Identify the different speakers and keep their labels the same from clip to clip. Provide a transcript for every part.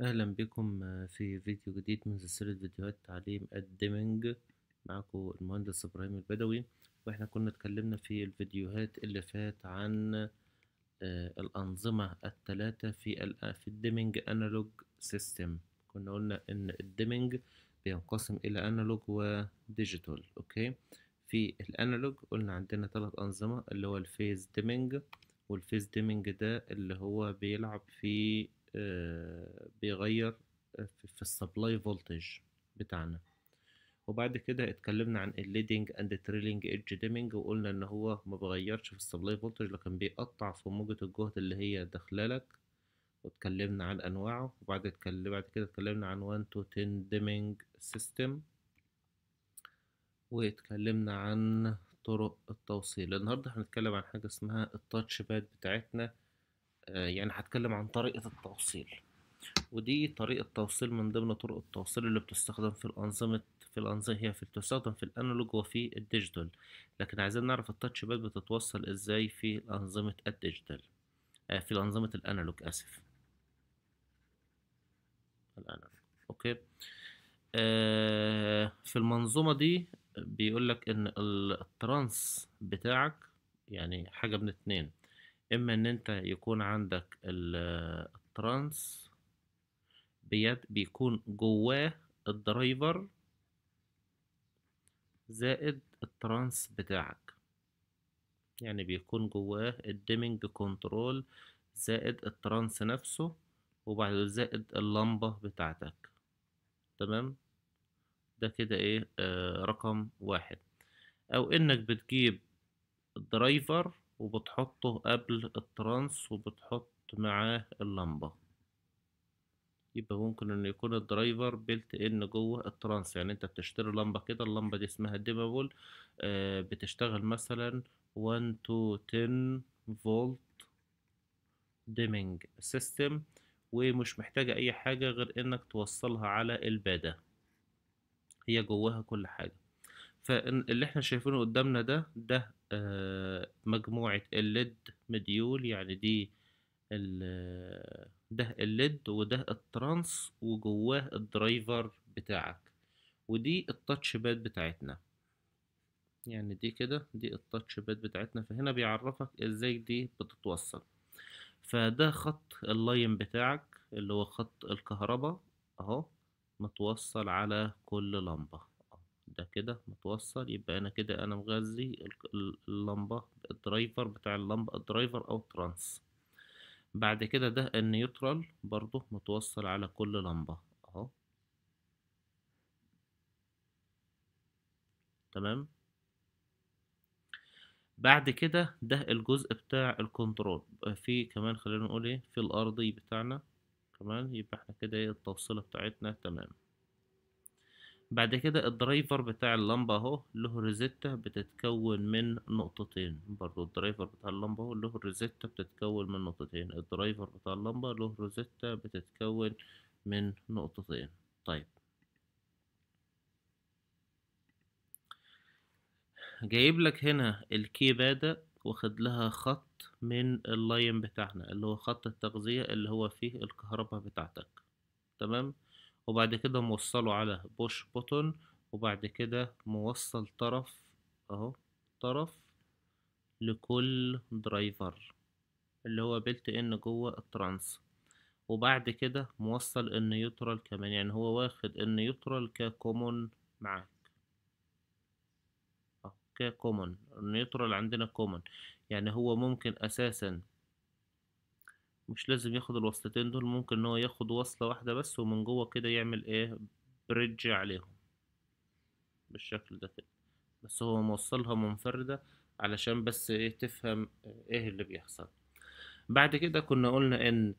Speaker 1: اهلا بكم آه، في فيديو جديد من سلسلة فيديوهات تعليم الديمنج معكم المهندس ابراهيم البدوي واحنا كنا اتكلمنا في الفيديوهات اللي فات عن آه، الانظمة التلاتة في الديمينج الديمنج انالوج سيستم كنا قلنا ان الديمنج بينقسم الى انالوج وديجيتال اوكي في الانالوج قلنا عندنا ثلاث انظمة اللي هو الفيز ديمنج والفيز ديمنج ده اللي هو بيلعب في آه، بيغير آه، في السبلاي فولتج بتاعنا وبعد كده اتكلمنا عن الليدنج اند تريلينج ايدج ديمينج وقلنا ان هو ما بيغيرش في السبلاي فولتج لكن بيقطع في موجة الجهد اللي هي داخلالك واتكلمنا عن انواعه وبعد اتكلم بعد كده اتكلمنا عن 1 تو 10 ديمينج سيستم واتكلمنا عن طرق التوصيل النهارده هنتكلم عن حاجه اسمها التاتش باد بتاعتنا آه، يعني هتكلم عن طريقة التوصيل ودي طريقة توصيل من ضمن طرق التوصيل اللي بتستخدم في الأنظمة في الأنظمة هي في بتستخدم في الأنالوج وفي الديجيتال لكن عايزين نعرف التاتش باد بتتوصل إزاي في أنظمة الديجيتال آه، في أنظمة الأنالوج آسف الأنالوج أوكي آه، في المنظومة دي بيقولك إن الترانس بتاعك يعني حاجة من اتنين اما ان انت يكون عندك الترانس بيد بيكون جواه الدرايفر زائد الترانس بتاعك يعني بيكون جواه الديمنج كنترول زائد الترانس نفسه وبعد زائد اللمبة بتاعتك تمام ده كده ايه آه رقم واحد او انك بتجيب الدرايفر وبتحطه قبل الترانس وبتحط معاه اللمبة يبقى ممكن ان يكون الدرايفر بيلت ان جوه الترانس يعني انت بتشتري لمبة كده اللمبة دي اسمها ديمابول آه بتشتغل مثلا 1 تو 10 فولت ديمينج سيستم ومش محتاجة اي حاجة غير انك توصلها على البادة هي جواها كل حاجة فاللي احنا شايفينه قدامنا ده ده آه، مجموعة الليد مديول يعني دي ده الليد وده الترانس وجواه الدرايفر بتاعك ودي التاتش باد بتاعتنا يعني دي كده دي التاتش باد بتاعتنا فهنا بيعرفك ازاي دي بتتوصل فده خط اللاين بتاعك اللي هو خط الكهرباء اهو متوصل على كل لمبه ده كده متوصل يبقى انا كده انا مغذي اللمبه الدرايفر بتاع اللمبه الدرايفر او ترانس بعد كده ده النيوترال برضه متوصل على كل لمبه اهو تمام بعد كده ده الجزء بتاع الكنترول في كمان خلينا نقول ايه في الارضي بتاعنا كمان يبقى احنا كده إيه، التوصيله بتاعتنا تمام بعد كده الدرايفر بتاع اللمبة اهو له ريزيتا بتتكون من نقطتين برضو الدرايفر بتاع اللمبة اهو له ريزيتا بتتكون من نقطتين الدرايفر بتاع اللمبة له ريزيتا بتتكون من نقطتين طيب جايب لك هنا الكيبادة واخد لها خط من اللاين بتاعنا اللي هو خط التغذية اللي هو فيه الكهرباء بتاعتك تمام وبعد كده موصله على بوش بوتون وبعد كده موصل طرف اهو طرف لكل درايفر اللي هو بيلت ان جوه الترانس وبعد كده موصل النيوترال كمان يعني هو واخد النيوترال ككومون معاك أه، ككومون النيوترال عندنا كومون يعني هو ممكن اساسا مش لازم ياخد الوصلتين دول ممكن ان هو ياخد وصلة واحدة بس ومن جوه كده يعمل ايه بريدج عليهم بالشكل ده كده بس هو موصلها منفردة علشان بس ايه تفهم ايه اللي بيحصل بعد كده كنا قلنا ان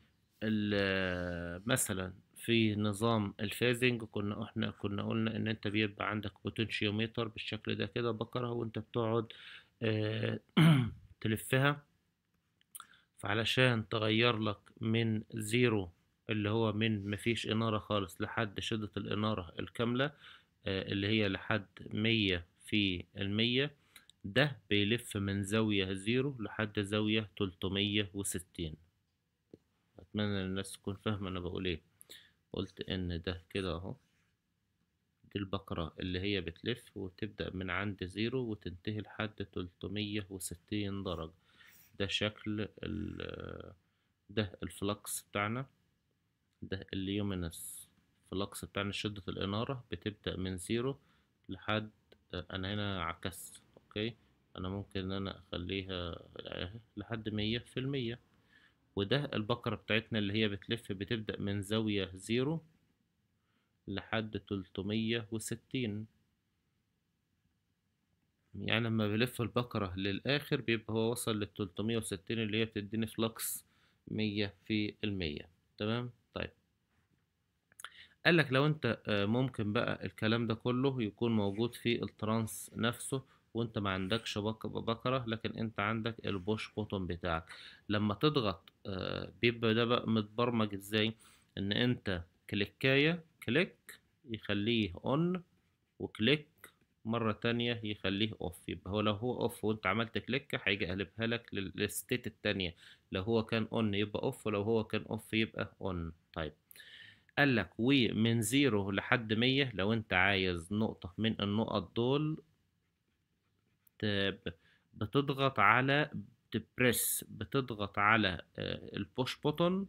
Speaker 1: مثلا في نظام الفازنج كنا احنا كنا قلنا ان انت بيبقى عندك بوتنشيوميتر بالشكل ده كده بكره وانت بتقعد آه، تلفها فعلشان تغير لك من زيرو اللي هو من مفيش إنارة خالص لحد شدة الإنارة الكاملة آه، اللي هي لحد مية في المية ده بيلف من زاوية زيرو لحد زاوية تلتمية وستين أتمنى الناس تكون فاهمة أنا بقول إيه قلت إن ده كده أهو دي البقرة اللي هي بتلف وتبدأ من عند زيرو وتنتهي لحد تلتمية وستين درجة ده شكل ال ده الفلكس بتاعنا ده اليومينس فلكس بتاعنا شدة الإنارة بتبدأ من زيرو لحد أنا هنا عكست أوكي أنا ممكن إن أنا أخليها لحد مية في المية وده البكرة بتاعتنا اللي هي بتلف بتبدأ من زاوية زيرو لحد تلتمية وستين يعني لما بلف البكرة للآخر بيبقى هو وصل للتلتمية وستين اللي هي بتديني فلوكس مية في المية تمام طيب قالك لو انت آه، ممكن بقى الكلام ده كله يكون موجود في الترانس نفسه وانت ما عندكش بكرة لكن انت عندك البوش بوتون بتاعك لما تضغط آه، بيبقى ده بقى متبرمج ازاي ان انت كليكاية كليك يخليه اون وكليك مرة تانية يخليه اوف يبقى هو لو هو اوف وانت عملت كليك هيجي قلبها لك للستيت التانية لو هو كان اون يبقى اوف ولو هو كان اوف يبقى اون طيب قال لك ومن زيرو لحد مية لو انت عايز نقطة من النقط دول بتضغط على تبريس بتضغط على آه، البوش بوتون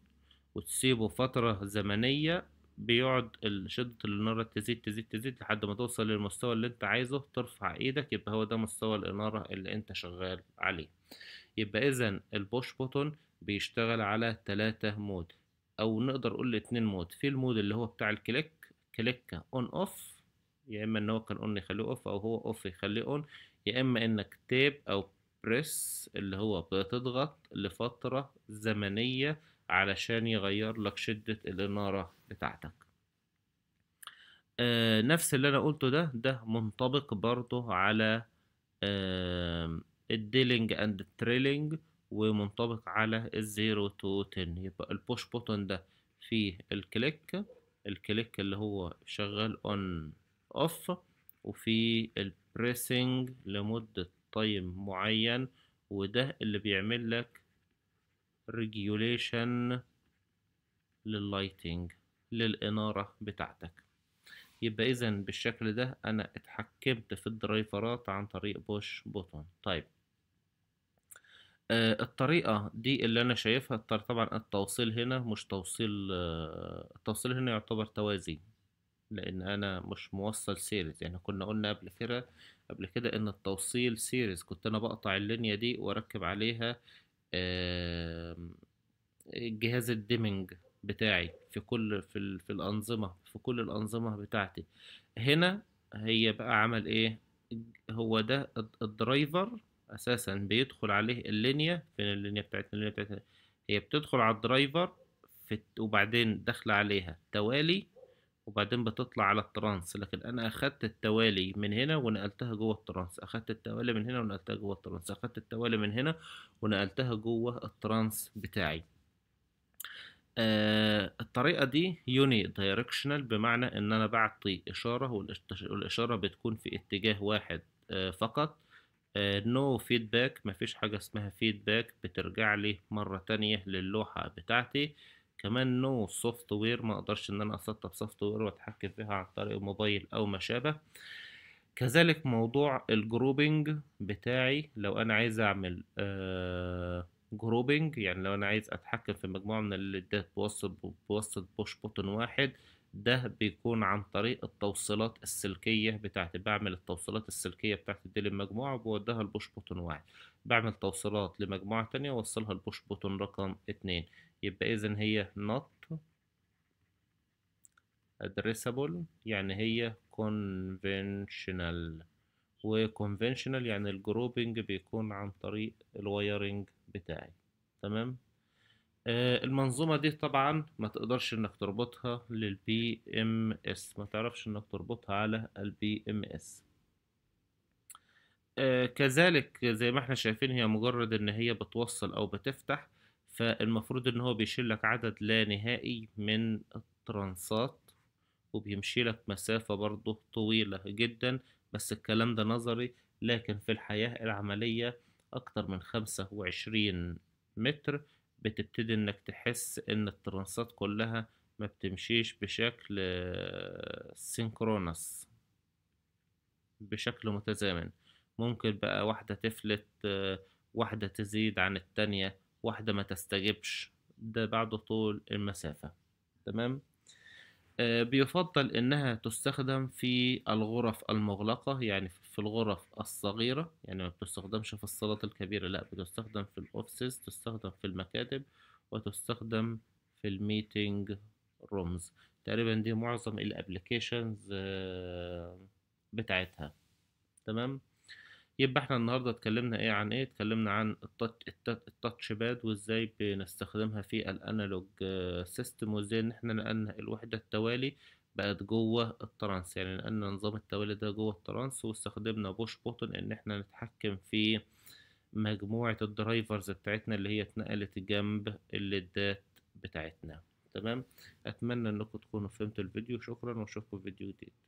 Speaker 1: وتسيبه فترة زمنية بيقعد شدة الإنارة تزيد تزيد تزيد لحد ما توصل للمستوى اللي أنت عايزه ترفع إيدك يبقى هو ده مستوى الإنارة اللي أنت شغال عليه يبقى إذا البوش بوتون بيشتغل على تلاتة مود أو نقدر نقول اتنين مود في المود اللي هو بتاع الكليك كليك أون أوف يا إما إن هو كان أون يخليه أوف أو هو أوف يخليه أون يا إما إنك تاب أو بريس اللي هو بتضغط لفترة زمنية علشان يغير لك شدة الإنارة بتاعتك آه نفس اللي انا قلته ده ده منطبق برضه على آه الديلينج اند تريلينج ومنطبق على الزيرو تو تن يبقى البوش بوتن ده فيه الكليك الكليك اللي هو شغال اون اوف وفي البريسنج لمدة تايم معين وده اللي بيعمل لك ريجيوليشن لللايتنج للإنارة بتاعتك يبقى إذا بالشكل ده أنا اتحكمت في الدرايفرات عن طريق بوش بوتون طيب آه الطريقة دي اللي أنا شايفها طبعا التوصيل هنا مش توصيل آه التوصيل هنا يعتبر توازي لأن أنا مش موصل سيريز يعني كنا قلنا قبل كده قبل كده إن التوصيل سيريز كنت أنا بقطع اللينيا دي وأركب عليها آه جهاز الديمينج بتاعي في كل في, ال... في الأنظمة في كل الأنظمة بتاعتي هنا هي بقى عمل إيه هو ده الدرايفر أساسا بيدخل عليه اللينيا فين اللينيا بتاعتنا اللينيا بتاعتنا هي بتدخل على الدرايفر في وبعدين داخلة عليها توالي وبعدين بتطلع على الترانس لكن انا اخدت التوالي من هنا ونقلتها جوه الترانس اخدت التوالي من هنا ونقلتها جوه الترانس اخدت التوالي من هنا ونقلتها جوه الترانس بتاعي آه، الطريقه دي يوني دايركشنال بمعنى ان انا بعطي اشاره والاشاره بتكون في اتجاه واحد آه، فقط نو آه، فيدباك مفيش حاجه اسمها فيدباك بترجع لي مره تانية للوحه بتاعتي كمان نو سوفت وير ما اقدرش ان انا اسطب سوفت وير واتحكم فيها عن طريق الموبايل او ما شابه كذلك موضوع الجروبينج بتاعي لو انا عايز اعمل آه جروبنج يعني لو انا عايز اتحكم في مجموعه من الليدات بوسط بوسط بوش بوتون واحد ده بيكون عن طريق التوصيلات السلكيه بتاعتي بعمل التوصيلات السلكيه بتاعتي دي للمجموعه وبوديها البوش بوتون واحد بعمل توصيلات لمجموعه تانية واوصلها البوش بوتون رقم اتنين يبقى اذا هي نوت ادريسابل يعني هي conventional وكونفنشنال يعني الجروبنج بيكون عن طريق الوايرنج بتاعي تمام آه المنظومة دي طبعا ما تقدرش انك تربطها للبي ام اس ما تعرفش انك تربطها على البي ام اس آه، كذلك زي ما احنا شايفين هي مجرد ان هي بتوصل او بتفتح فالمفروض ان هو بيشيل لك عدد لا نهائي من الترانسات وبيمشي لك مسافة برضه طويلة جدا بس الكلام ده نظري لكن في الحياة العملية أكتر من خمسة وعشرين متر بتبتدي إنك تحس إن الترانسات كلها ما بتمشيش بشكل سينكرونس بشكل متزامن ممكن بقى واحدة تفلت واحدة تزيد عن التانية واحدة ما تستجبش ده بعد طول المسافة تمام آه، بيفضل انها تستخدم في الغرف المغلقة يعني في الغرف الصغيرة يعني ما بتستخدمش في الصالات الكبيرة لا بتستخدم في الاوفيسز تستخدم في المكاتب وتستخدم في الميتنج رومز تقريبا دي معظم الابليكيشنز آه، بتاعتها تمام يبقى احنا النهارده اتكلمنا ايه عن ايه اتكلمنا عن التاتش باد وازاي بنستخدمها في الانالوج آه، سيستم وازاي ان احنا نقلنا الوحده التوالي بقت جوه الترانس يعني لان نظام التوالي ده جوه الترانس واستخدمنا بوش بوتن ان احنا نتحكم في مجموعة الدرايفرز بتاعتنا اللي هي اتنقلت جنب الليدات بتاعتنا تمام اتمنى انكم تكونوا فهمتوا الفيديو شكرا واشوفكم في فيديو جديد